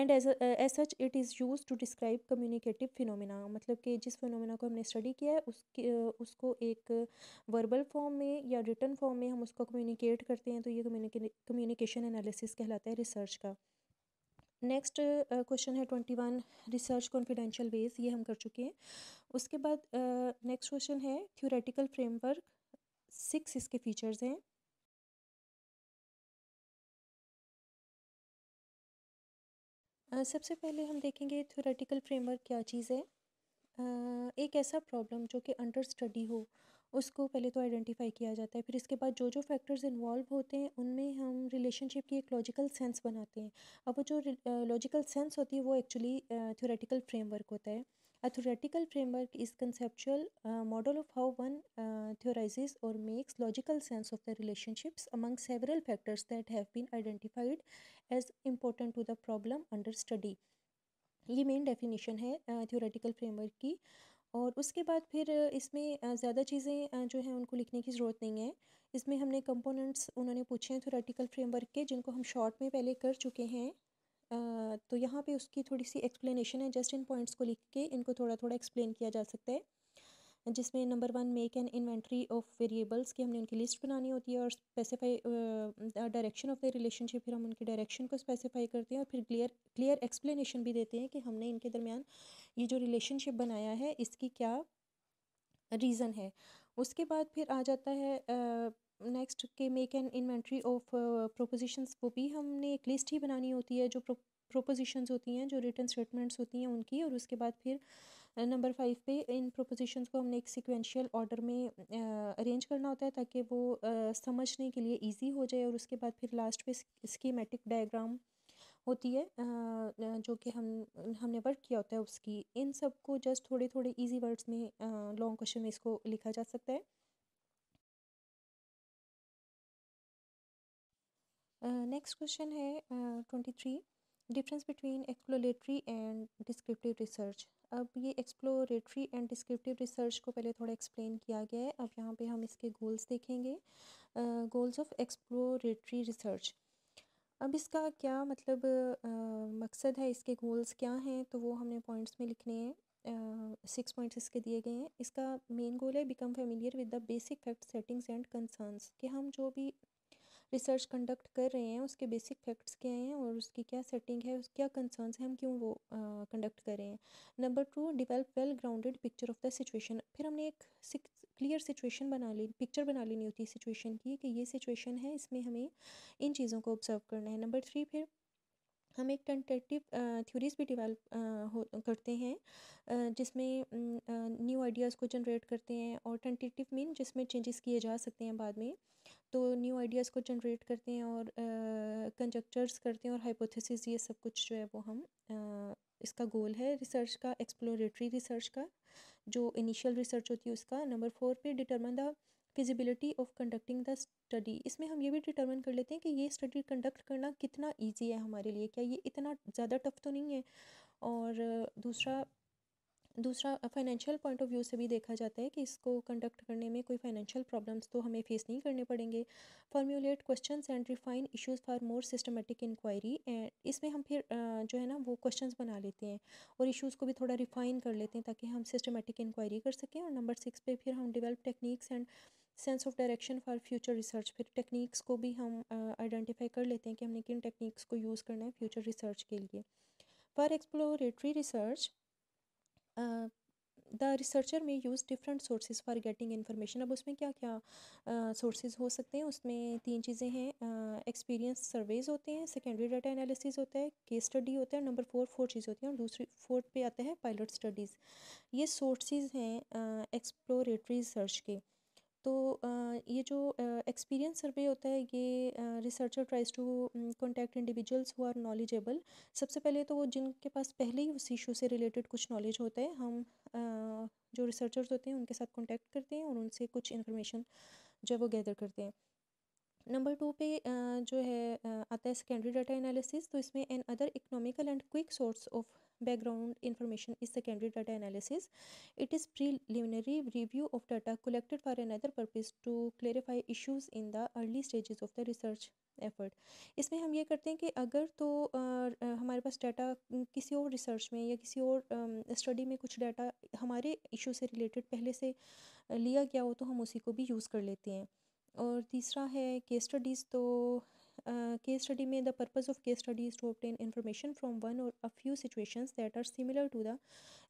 and as as such it is use to describe communicative phenomena मतलब कि जिस फिनोमिना को हमने स्टडी किया है उसके uh, उसको एक वर्बल फॉर्म में या रिटर्न फॉर्म में हम उसको कम्युनिकेट करते हैं तो ये कम्युनिकेशन एनालिसिस कहलाता है रिसर्च का नेक्स्ट क्वेश्चन uh, है twenty one research confidential ways ये हम कर चुके हैं उसके बाद नेक्स्ट uh, क्वेश्चन है थ्योरेटिकल फ्रेमवर्क सिक्स इसके फीचर्स हैं सबसे पहले हम देखेंगे थ्योरेटिकल फ्रेमवर्क क्या चीज़ है एक ऐसा प्रॉब्लम जो कि अंडर स्टडी हो उसको पहले तो आइडेंटिफाई किया जाता है फिर इसके बाद जो जो फैक्टर्स इन्वॉल्व होते हैं उनमें हम रिलेशनशिप की एक लॉजिकल सेंस बनाते हैं अब वो जो लॉजिकल सेंस होती है वो एक्चुअली थ्योरेटिकल फ्रेमवर्क होता है a theoretical framework is conceptual model of how one theorises or makes logical sense of the relationships among several factors that have been identified as important to the problem under study ये मेन डेफिनेशन है थियोरेटिकल uh, फ्रेमवर्क की और उसके बाद फिर uh, इसमें uh, ज़्यादा चीज़ें uh, जो हैं उनको लिखने की ज़रूरत नहीं है इसमें हमने कंपोनेंट्स उन्होंने पूछे हैं थोरेटिकल फ्रेमवर्क के जिनको हम शॉर्ट में पहले कर चुके हैं तो यहाँ पे उसकी थोड़ी सी एक्सप्लेनेशन है जस्ट इन पॉइंट्स को लिख के इनको थोड़ा थोड़ा एक्सप्लेन किया जा सकता है जिसमें number one make an inventory of variables की हमने उनकी लिस्ट बनानी होती है और specify direction of the relationship फिर हम उनकी डायरेक्शन को स्पेसिफाई करते हैं और फिर क्लियर क्लियर एक्सप्लेनेशन भी देते हैं कि हमने इनके दरमियान ये जो रिलेशनशिप बनाया है इसकी क्या रीज़न है उसके बाद फिर आ जाता है नेक्स्ट के make an inventory of propositions वो भी हमने एक लिस्ट ही बनानी होती है जो प्रोपोजिशंस होती हैं जो रिटर्न स्टेटमेंट्स होती हैं उनकी और उसके बाद फिर नंबर फाइव पे इन प्रोपोजिशंस को हमने एक सिक्वेंशियल ऑर्डर में अरेंज करना होता है ताकि वो आ, समझने के लिए इजी हो जाए और उसके बाद फिर लास्ट पे स्कीमेटिक डायग्राम होती है जो कि हम हमने वर्क किया होता है उसकी इन सब को जस्ट थोड़े थोड़े इजी वर्ड्स में लॉन्ग क्वेश्चन में इसको लिखा जा सकता है नेक्स्ट क्वेश्चन है twenty three difference between exploratory and descriptive research अब ये एक्सप्लोरेटरी एंड डिस्क्रिप्टिव रिसर्च को पहले थोड़ा एक्सप्लेन किया गया है अब यहाँ पे हम इसके गोल्स देखेंगे गोल्स ऑफ एक्सप्लोरेटरी रिसर्च अब इसका क्या मतलब आ, मकसद है इसके गोल्स क्या हैं तो वो हमने पॉइंट्स में लिखने हैं सिक्स पॉइंट्स इसके दिए गए हैं इसका मेन गोल है become familiar with the basic fact settings and concerns कि हम जो भी रिसर्च कंडक्ट कर रहे हैं उसके बेसिक फैक्ट्स क्या हैं और उसकी क्या सेटिंग है उस क्या कंसर्न्स हैं हम क्यों वो कंडक्ट कर रहे हैं number two develop well grounded picture of the situation फिर हमने एक क्लियर सिचुएशन बना ली पिक्चर बना लेनी होती है सिचुएशन की कि ये सिचुएशन है इसमें हमें इन चीज़ों को ऑब्जर्व करना है नंबर थ्री फिर हम एक टेंटेटिव थ्योरीज भी डेवलप करते हैं जिसमें न्यू आइडियाज़ को जनरेट करते हैं और टेंटेटिव मीन जिसमें चेंजेस किए जा सकते हैं बाद में तो न्यू आइडियाज़ को जनरेट करते हैं और कंजक्चर्स करते हैं और हाइपोथेसिस ये सब कुछ जो है वो हम इसका गोल है रिसर्च का एक्सप्लोरेटरी रिसर्च का जो इनिशियल रिसर्च होती है उसका नंबर फोर पे determine the feasibility of conducting the study इसमें हम ये भी डिटर्मिन कर लेते हैं कि ये स्टडी कंडक्ट करना कितना ईजी है हमारे लिए क्या ये इतना ज़्यादा टफ तो नहीं है और दूसरा दूसरा फाइनेंशियल पॉइंट ऑफ व्यू से भी देखा जाता है कि इसको कंडक्ट करने में कोई फाइनेंशियल प्रॉब्लम्स तो हमें फेस नहीं करने पड़ेंगे formulate questions and refine issues for more systematic inquiry and इसमें हम फिर जो है ना वो क्वेश्चंस बना लेते हैं और इश्यूज़ को भी थोड़ा रिफाइन कर लेते हैं ताकि हम सिस्टमेटिक इंक्वायरी कर सकें और नंबर सिक्स पर फिर हम develop techniques and sense of direction for future research फिर टेक्निक्स को भी हम आइडेंटिफाई uh, कर लेते हैं कि हमने किन टेक्निक्स को यूज़ करना है फ्यूचर रिसर्च के लिए for exploratory research the researcher may use different sources for getting information अब उसमें क्या क्या सोर्सेज uh, हो सकते हैं उसमें तीन चीज़ें हैं एक्सपीरियंस सर्वेज होते हैं सेकेंडरी डाटा एनालिसिस होता है केस स्टडी होता है नंबर फोर फोर चीज़ें होती हैं और दूसरी फोर्थ पे आता है पायलट स्टडीज़ ये सोर्सेज हैं एक्सप्लोरेटरी रिसर्च के तो ये जो एक्सपीरियंस सर्वे होता है ये researcher tries to contact individuals who are knowledgeable सबसे पहले तो वो जिनके पास पहले ही उस इशू से रिलेटेड कुछ नॉलेज होता है हम जो रिसर्चर्स होते हैं उनके साथ कॉन्टैक्ट करते हैं और उनसे कुछ इन्फॉर्मेशन जो है वो गैदर करते हैं नंबर टू पे जो है आता है सेकेंडरी डाटा एनालिसिस तो इसमें another economical and quick source of background information is secondary data analysis it is preliminary review of data collected for another purpose to clarify issues in the early stages of the research effort इसमें हम ये करते हैं कि अगर तो आ, आ, हमारे पास डाटा किसी और रिसर्च में या किसी और स्टडी में कुछ डाटा हमारे इशू से रिलेटेड पहले से लिया गया हो तो हम उसी को भी यूज़ कर लेते हैं और तीसरा है केस स्टडीज़ तो केस uh, स्टडी में the purpose of case study is to obtain information from one or a few situations that are similar to the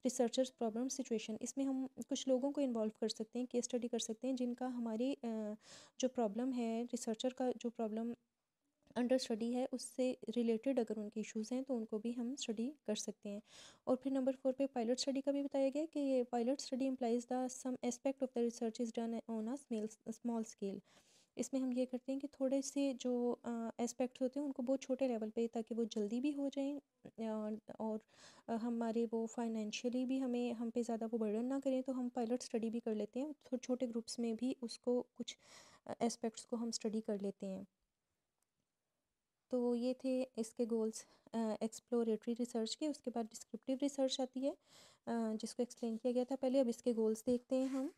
researchers problem situation इसमें हम कुछ लोगों को इन्वॉल्व कर सकते हैं केस स्टडी कर सकते हैं जिनका हमारी uh, जो प्रॉब्लम है रिसर्चर का जो प्रॉब्लम अंडर स्टडी है उससे रिलेटेड अगर उनके इश्यूज़ हैं तो उनको भी हम स्टडी कर सकते हैं और फिर नंबर फोर पे पायलट स्टडी का भी बताया गया कि pilot study implies the some aspect of the research is done on a small scale इसमें हम ये करते हैं कि थोड़े से जो एस्पेक्ट्स होते हैं उनको बहुत छोटे लेवल पे ताकि वो जल्दी भी हो जाएं और हमारे वो फाइनेंशियली भी हमें हम पे ज़्यादा वो बर्डन ना करें तो हम पायलट स्टडी भी कर लेते हैं थोड़े छोटे ग्रुप्स में भी उसको कुछ एस्पेक्ट्स को हम स्टडी कर लेते हैं तो ये थे इसके गोल्स एक्सप्लोरेटरी रिसर्च के उसके बाद डिस्क्रिप्टिव रिसर्च आती है जिसको एक्सप्लेन किया गया था पहले अब इसके गोल्स देखते हैं हम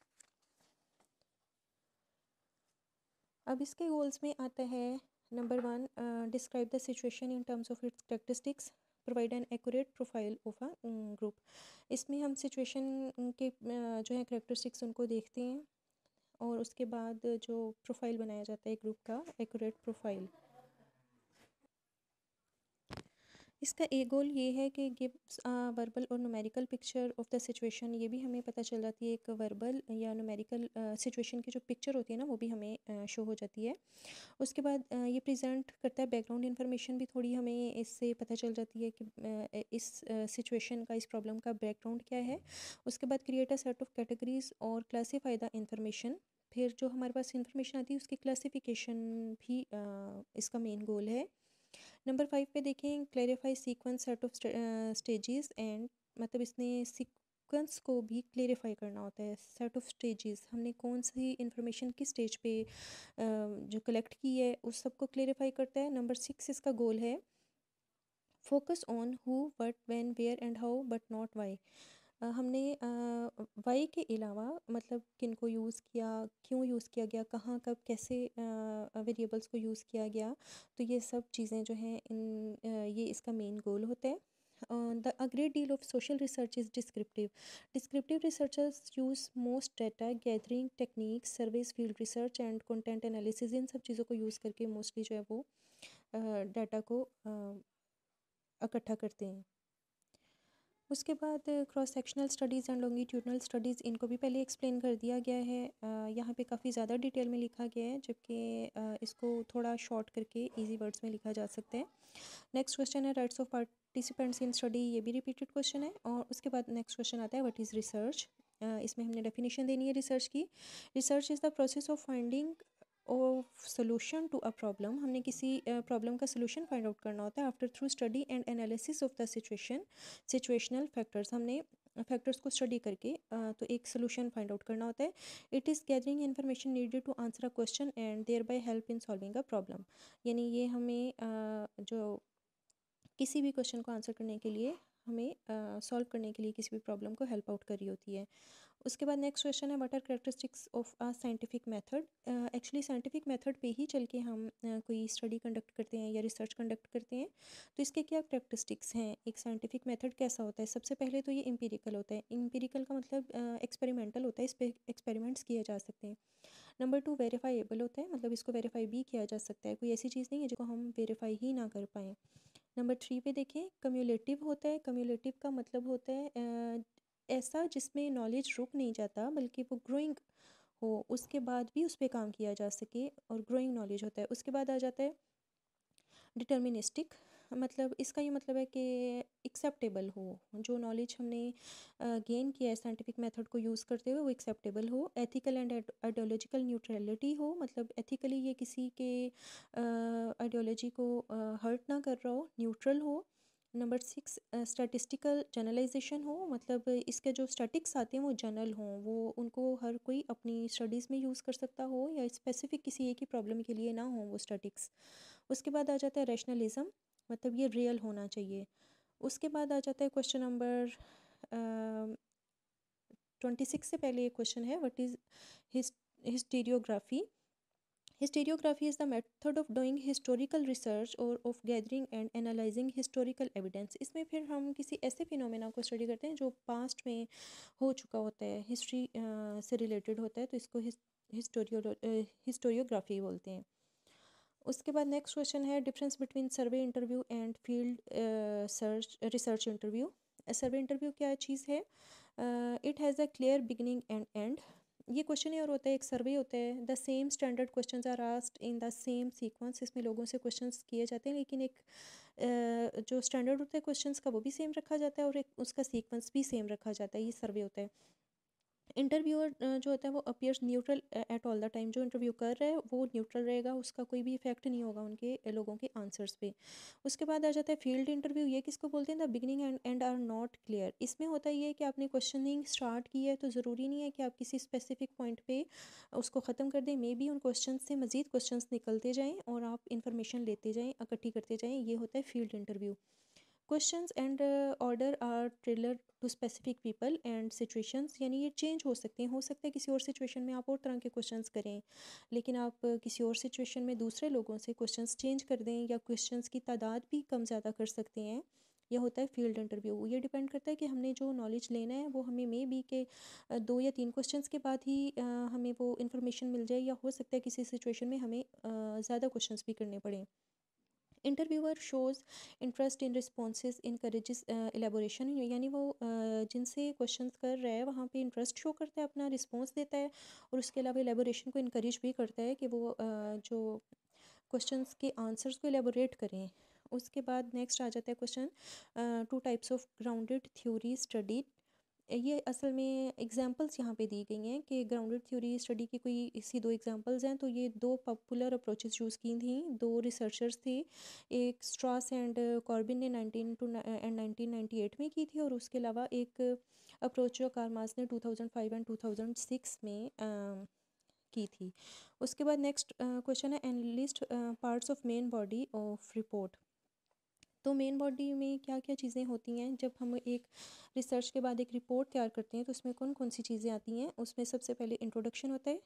अब इसके गोल्स में आता है number one describe the situation in terms of its characteristics provide an accurate profile of a group इसमें हम सिचुएशन के uh, जो है करेक्टरिस्टिक्स उनको देखते हैं और उसके बाद जो प्रोफाइल बनाया जाता है ग्रुप का एक्यूरेट प्रोफाइल इसका एक गोल ये है कि gives verbal or numerical picture of the situation ये भी हमें पता चल जाती है एक वर्बल या नोमेरिकल सिचुएशन की जो पिक्चर होती है ना वो भी हमें शो हो जाती है उसके बाद ये प्रेजेंट करता है बैकग्राउंड इन्फॉर्मेशन भी थोड़ी हमें इससे पता चल जाती है कि इस सिचुएशन का इस प्रॉब्लम का बैकग्राउंड क्या है उसके बाद create a set of categories और क्लासीफाई द इन्फॉर्मेशन फिर जो हमारे पास इन्फॉर्मेशन आती है उसकी क्लासिफिकेशन भी इसका मेन गोल है नंबर फाइव पे देखें clarify sequence set of stages and मतलब इसने सीक्वेंस को भी क्लेरिफाई करना होता है सेट ऑफ स्टेजेस हमने कौन सी इंफॉर्मेशन किस स्टेज पे जो कलेक्ट की है उस सबको क्लेरिफाई करता है नंबर सिक्स इसका गोल है focus on who but when where and how but not why हमने वाई के अलावा मतलब किन को यूज़ किया क्यों यूज़ किया गया कहाँ कब कैसे वेरिएबल्स को यूज़ किया गया तो ये सब चीज़ें जो हैं इन ये इसका मेन गोल होता है the a great deal of social research is descriptive descriptive research use most data gathering technique surveys field research and content analysis इन सब चीज़ों को यूज़ करके मोस्टली जो है वो डाटा को इकट्ठा करते हैं उसके बाद cross sectional studies and longitudinal studies इनको भी पहले एक्सप्लेन कर दिया गया है यहाँ पे काफ़ी ज़्यादा डिटेल में लिखा गया है जबकि इसको थोड़ा शॉर्ट करके इजी वर्ड्स में लिखा जा सकता है नेक्स्ट क्वेश्चन है rights of participants in study ये भी रिपीटेड क्वेश्चन है और उसके बाद नेक्स्ट क्वेश्चन आता है वट इज़ रिसर्च इसमें हमने डेफिनेशन देनी है रिसर्च की research is the process of finding of solution to a problem हमने किसी प्रॉब्लम uh, का सोल्यूशन फाइंड आउट करना होता है after through study and analysis of the situation situational factors हमने फैक्टर्स को स्टडी करके uh, तो एक सोल्यूशन फाइंड आउट करना होता है it is gathering information needed to answer a question and thereby help in solving a problem यानी ये हमें uh, जो किसी भी क्वेश्चन को आंसर करने के लिए हमें सॉल्व करने के लिए किसी भी प्रॉब्लम को हेल्प आउट करी होती है उसके बाद नेक्स्ट क्वेश्चन है what are characteristics of a scientific method actually scientific method पे ही चल के हम uh, कोई स्टडी कंडक्ट करते हैं या रिसर्च कंडक्ट करते हैं तो इसके क्या करेक्टरिस्टिक्स हैं एक साइंटिफिक मेथड कैसा होता है सबसे पहले तो ये इंपेरिकल होता है इम्पेरिकल का मतलब एक्सपेरिमेंटल uh, होता है इस पर एक्सपेरिमेंट्स किए जा सकते हैं नंबर टू वेरीफाइएबल होता है मतलब इसको वेरीफाई भी किया जा सकता है कोई ऐसी चीज़ नहीं है जिसको हम वेरीफाई ही ना कर पाएँ नंबर थ्री पे देखें कम्यूलेटिव होता है कम्यूलेटिव का मतलब होता है ऐसा जिसमें नॉलेज रुक नहीं जाता बल्कि वो ग्रोइंग हो उसके बाद भी उस पर काम किया जा सके और ग्रोइंग नॉलेज होता है उसके बाद आ जाता है डिटर्मिनिस्टिक मतलब इसका ये मतलब है कि एक्सेप्टेबल हो जो नॉलेज हमने गेन किया है साइंटिफिक मेथड को यूज़ करते हुए वो एक्सेप्टेबल हो एथिकल एंड आइडियोलॉजिकल न्यूट्रलिटी हो मतलब एथिकली ये किसी के आइडियोलॉजी को हर्ट ना कर रहा हो न्यूट्रल हो नंबर सिक्स स्टैटिस्टिकल जर्नलाइजेशन हो मतलब इसके जो स्टैटिक्स आते हैं वो जनरल हों वो उनको हर कोई अपनी स्टडीज़ में यूज़ कर सकता हो या स्पेसिफिक किसी एक ही प्रॉब्लम के लिए ना हो वो स्टैटिक्स उसके बाद आ जाता है रैशनलिज़म मतलब ये रियल होना चाहिए उसके बाद आ जाता है क्वेश्चन नंबर ट्वेंटी सिक्स से पहले ये क्वेश्चन है what is historiography historiography is the method of doing historical research और of gathering and analysing historical evidence इसमें फिर हम किसी ऐसे फिनोमेना को स्टडी करते हैं जो पास्ट में हो चुका होता है हिस्ट्री uh, से रिलेटेड होता है तो इसको हिस्टोरियो हिस्टोरियोग्राफी बोलते हैं उसके बाद नेक्स्ट क्वेश्चन है difference between survey interview and field search research interview survey interview क्या चीज़ है it has a clear beginning and end ये क्वेश्चन और होता है एक सर्वे होता है the same standard question are asked in the same sequence इसमें लोगों से क्वेश्चन किए जाते हैं लेकिन एक uh, जो स्टैंडर्ड होता है क्वेश्चन का वो भी सेम रखा जाता है और एक उसका सीक्वेंस भी सेम रखा जाता है ये सर्वे होता है इंटरव्यूअर जो होता है वो appears neutral at all the time जो इंटरव्यू कर रहा है वो न्यूट्रल रहेगा उसका कोई भी इफेक्ट नहीं होगा उनके लोगों के आंसर्स पे उसके बाद आ जाता है फील्ड इंटरव्यू ये किसको बोलते हैं the beginning and end are not clear इसमें होता ये है कि आपने क्वेश्चनिंग स्टार्ट की है तो ज़रूरी नहीं है कि आप किसी स्पेसिफिक पॉइंट पर उसको ख़त्म कर दें मे बी उन क्वेश्चन से मज़ीद क्वेश्चन निकलते जाएँ और आप इंफॉर्मेशन लेते जाएँ इकट्ठी करते जाएँ ये होता है field interview questions and order are tailored to specific people and situations यानी ये चेंज हो सकते हैं हो सकता है किसी और सिचुएशन में आप और तरह के क्वेश्चंस करें लेकिन आप किसी और सिचुएशन में दूसरे लोगों से क्वेश्चंस चेंज कर दें या क्वेश्चंस की तादाद भी कम ज़्यादा कर सकते हैं यह होता है फील्ड इंटरव्यू ये डिपेंड करता है कि हमने जो नॉलेज लेना है वो हमें मे बी के दो या तीन क्वेश्चंस के बाद ही हमें वो इन्फॉर्मेशन मिल जाए या हो सकता है किसी सिचुएशन में हमें ज़्यादा क्वेश्चंस भी करने पड़ें interviewer shows interest in responses encourage elaboration यानी वो जिनसे क्वेश्चन कर रहा है वहाँ पे इंटरेस्ट शो करता है अपना रिस्पॉन्स देता है और उसके अलावा एलेबोरेशन को इनक्रेज भी करता है कि वो जो क्वेश्चन के आंसर्स को एलेबोरेट करें उसके बाद नेक्स्ट आ जाता है question two types of grounded theory studied ये असल में एग्जांपल्स यहाँ पे दी गई हैं कि ग्राउंडेड थ्योरी स्टडी की कोई इसी दो एग्जांपल्स हैं तो ये दो पॉपुलर अप्रोचेस यूज़ की थी दो रिसर्चर्स थे एक स्ट्रास एंड कॉर्बिन ने nineteen two and nineteen ninety eight में की थी और उसके अलावा एक अप्रोच जो ने two thousand five and two thousand six में आ, की थी उसके बाद नेक्स्ट क्वेश्चन है enlist parts of main body of report तो मेन बॉडी में क्या क्या चीज़ें होती हैं जब हम एक रिसर्च के बाद एक रिपोर्ट तैयार करते हैं तो उसमें कौन कौन सी चीज़ें आती हैं उसमें सबसे पहले इंट्रोडक्शन होता है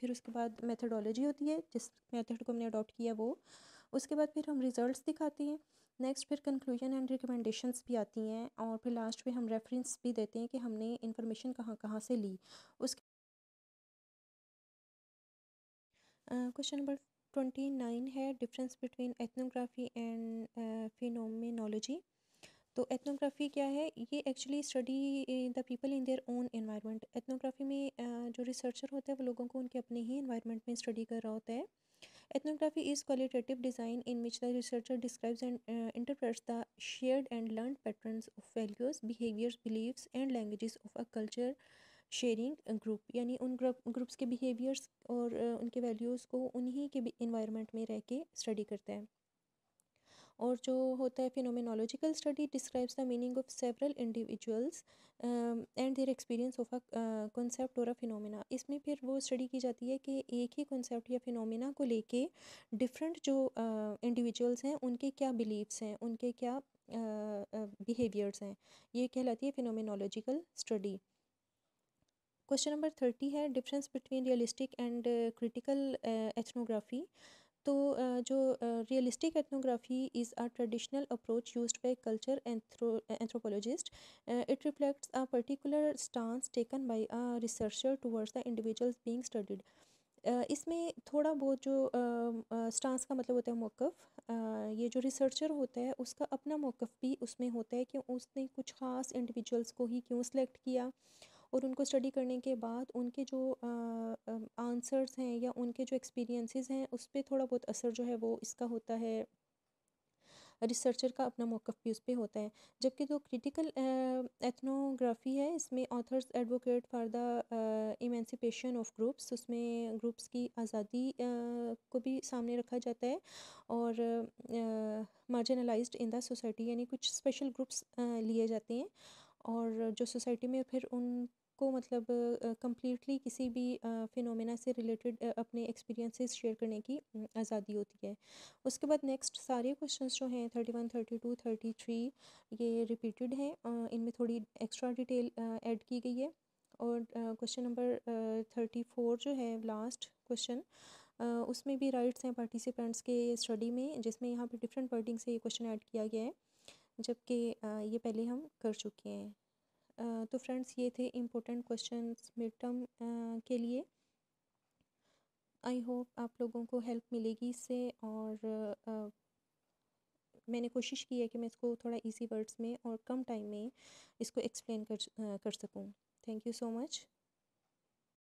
फिर उसके बाद मेथडोलॉजी होती है जिस मेथड को हमने अडॉप्ट किया वो उसके बाद फिर हम रिजल्ट्स दिखाते हैं नेक्स्ट फिर कंक्लूजन एंड रिकमेंडेशंस भी आती हैं और फिर लास्ट में हम रेफरेंस भी देते हैं कि हमने इन्फॉर्मेशन कहाँ कहाँ से ली उसके क्वेश्चन नंबर ट्वेंटी नाइन है difference between ethnography and phenomenology तो एथनोग्राफी क्या है ये actually study the people in their own environment ethnography में uh, जो रिसर्चर होता है वो लोगों को उनके अपने ही एनवायरनमेंट में स्टडी कर रहा होता है ethnography is qualitative design in which the researcher describes and interprets the shared and learn pattern of values behaviours believes and languages of a culture sharing group यानी उन ग्रुप ग्रुप्स के बिहेवियर्स और उनके वैल्यूज़ को उन्हीं के इन्वायरमेंट में रह के स्टडी करते हैं और जो होता है phenomenological study describes the meaning of several individuals and their experience of a concept or a phenomena इसमें फिर वो स्टडी की जाती है कि एक ही कॉन्सेप्ट या फिनोमिना को लेके डिफरेंट जो इंडिविजुअल्स uh, हैं उनके क्या बिलीव्स हैं उनके क्या बिहेवियर्स uh, हैं ये कहलाती है phenomenological study question number thirty है difference between realistic and critical ethnography तो uh, जो realistic ethnography is a traditional approach use by culture anthropologist it reflects a particular stance taken by a researcher towards the individuals being studied इसमें थोड़ा बहुत जो स्टांस um, uh, का मतलब होता है मौक़ uh, ये जो रिसर्चर होता है उसका अपना मौक़ भी उसमें होता है कि उसने कुछ ख़ास इंडिविजुअल्स को ही क्यों सिलेक्ट किया और उनको स्टडी करने के बाद उनके जो आंसर्स हैं या उनके जो एक्सपीरियंसेस हैं उस पर थोड़ा बहुत असर जो है वो इसका होता है रिसर्चर का अपना मौक़ भी उस पर होता है जबकि जो क्रिटिकल एथनोग्राफी है इसमें authors advocate for the emancipation of groups उसमें ग्रुप्स की आज़ादी को भी सामने रखा जाता है और मार्जिनलाइज्ड इन द सोसाइटी यानी कुछ स्पेशल ग्रुप्स लिए जाते हैं और जो सोसाइटी में फिर उन आपको मतलब कम्प्लीटली किसी भी फिनोमेना से रिलेटेड अपने एक्सपीरियंसेस शेयर करने की आज़ादी होती है उसके बाद नेक्स्ट सारे क्वेश्चन जो हैं thirty one thirty two thirty three ये रिपीटेड हैं इनमें थोड़ी एक्स्ट्रा डिटेल ऐड की गई है और क्वेश्चन नंबर थर्टी फोर जो है लास्ट क्वेश्चन उसमें भी राइट्स हैं पार्टिसिपेंट्स के स्टडी में जिसमें यहाँ पर डिफरेंट वर्डिंग से ये क्वेश्चन ऐड किया गया है जबकि ये पहले हम कर चुके हैं तो फ्रेंड्स ये थे इम्पोर्टेंट क्वेश्चन मिड टर्म के लिए आई होप आप लोगों को हेल्प मिलेगी इससे और आ, मैंने कोशिश की है कि मैं इसको थोड़ा इजी वर्ड्स में और कम टाइम में इसको एक्सप्लेन कर कर सकूँ थैंक यू सो मच